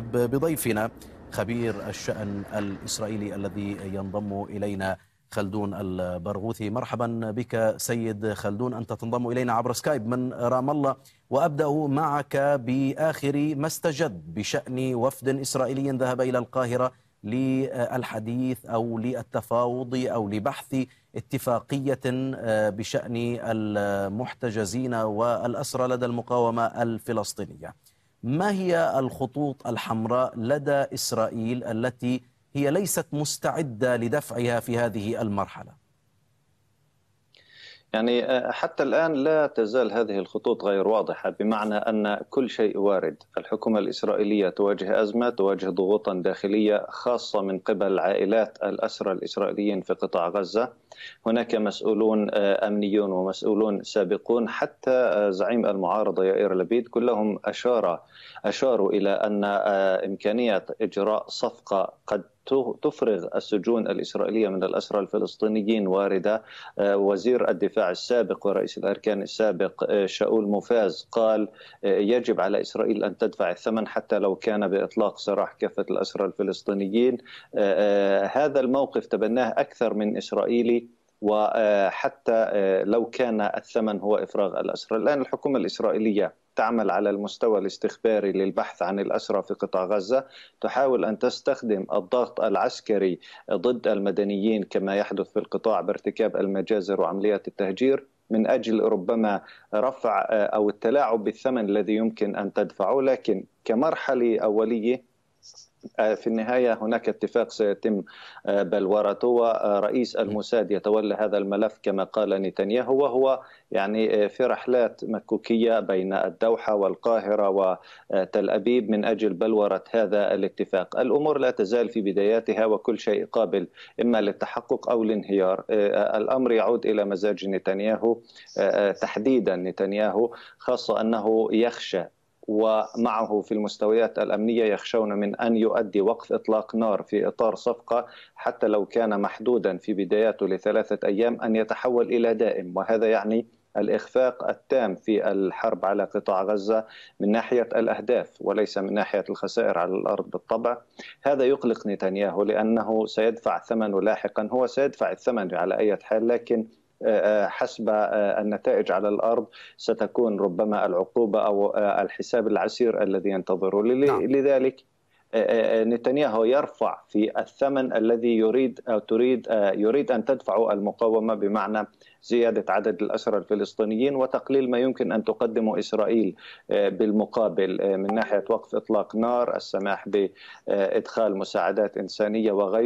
بضيفنا خبير الشأن الإسرائيلي الذي ينضم إلينا خلدون البرغوثي مرحبا بك سيد خلدون أنت تنضم إلينا عبر سكايب من رام الله وأبدأ معك بآخر ما استجد بشأن وفد إسرائيلي ذهب إلى القاهرة للحديث أو للتفاوض أو لبحث اتفاقية آه، بشأن المحتجزين والأسرى لدى المقاومة الفلسطينية ما هي الخطوط الحمراء لدى إسرائيل التي هي ليست مستعدة لدفعها في هذه المرحلة؟ يعني آه، حتى الآن لا تزال هذه الخطوط غير واضحة بمعنى أن كل شيء وارد الحكومة الإسرائيلية تواجه أزمة تواجه ضغوطا داخلية خاصة من قبل عائلات الأسرى الإسرائيليين في قطاع غزة هناك مسؤولون آه، أمنيون ومسؤولون سابقون حتى آه، زعيم المعارضة يائر لبيد كلهم أشار أشاروا إلى أن إمكانية إجراء صفقة قد تفرغ السجون الإسرائيلية من الأسرى الفلسطينيين واردة آه، وزير الدفاع السابق ورئيس الأركان السابق آه، شاول مفاز قال آه، يجب على إسرائيل أن تدفع الثمن حتى لو كان بإطلاق سراح كافة الأسرى الفلسطينيين هذا الموقف تبناه أكثر من إسرائيلي وحتى آه، لو كان الثمن هو إفراغ الأسرى الآن الحكومة الإسرائيلية تعمل على المستوى الاستخباري للبحث عن الأسرى في قطاع غزة تحاول أن تستخدم الضغط العسكري ضد المدنيين كما يحدث في القطاع بارتكاب المجازر وعمليات التهجير من اجل ربما رفع آه، او التلاعب بالثمن الذي يمكن ان تدفعه لكن كمرحله اوليه آه، في النهايه هناك اتفاق سيتم آه، بلورته آه، ورئيس الموساد يتولى هذا الملف كما قال نتنياهو وهو يعني في رحلات مكوكيه بين الدوحه والقاهره وتل ابيب من اجل بلوره هذا الاتفاق، الامور لا تزال في بداياتها وكل شيء قابل اما للتحقق او الانهيار، الامر يعود الى مزاج نتنياهو تحديدا نتنياهو خاصه انه يخشى ومعه في المستويات الامنيه يخشون من ان يؤدي وقف اطلاق نار في اطار صفقه حتى لو كان محدودا في بداياته لثلاثه ايام ان يتحول الى دائم وهذا يعني الإخفاق التام في الحرب على قطاع غزة من ناحية الأهداف وليس من ناحية الخسائر على الأرض بالطبع هذا يقلق نتنياهو لأنه سيدفع ثمنه لاحقا هو سيدفع الثمن على أي حال لكن آه، آه، حسب آه، النتائج على الارض ستكون ربما العقوبه او الحساب العسير الذي ينتظره نعم. لذلك نتنياهو يرفع في الثمن الذي يريد أو تريد يريد أن تدفعه المقاومة بمعنى زيادة عدد الأسرى الفلسطينيين وتقليل ما يمكن أن تقدمه إسرائيل بالمقابل من ناحية وقف إطلاق نار السماح بإدخال مساعدات إنسانية وغيره